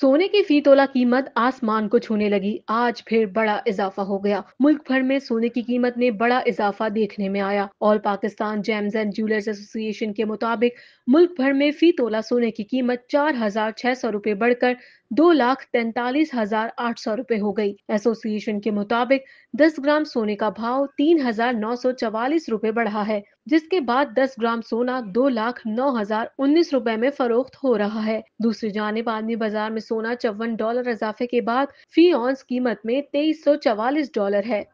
सोने की फी तोला कीमत आसमान को छूने लगी आज फिर बड़ा इजाफा हो गया मुल्क भर में सोने की कीमत में बड़ा इजाफा देखने में आया all Pakistan gems and jewellers association के मुताबिक मुल्क भर में फी तोला सोने की कीमत चार हजार छह सौ रूपए बढ़कर दो लाख तैतालीस हजार आठ सौ रूपए हो गई एसोसिएशन के मुताबिक दस ग्राम सोने का भाव तीन हजार नौ सौ चवालीस रूपए बढ़ा है जिसके बाद 10 ग्राम सोना दो लाख नौ हजार उन्नीस रूपए में फरोख्त हो रहा है दूसरी जानब आदमी बाजार में सोना चौवन डॉलर इजाफे के बाद फी ऑन्स कीमत में तेईस डॉलर है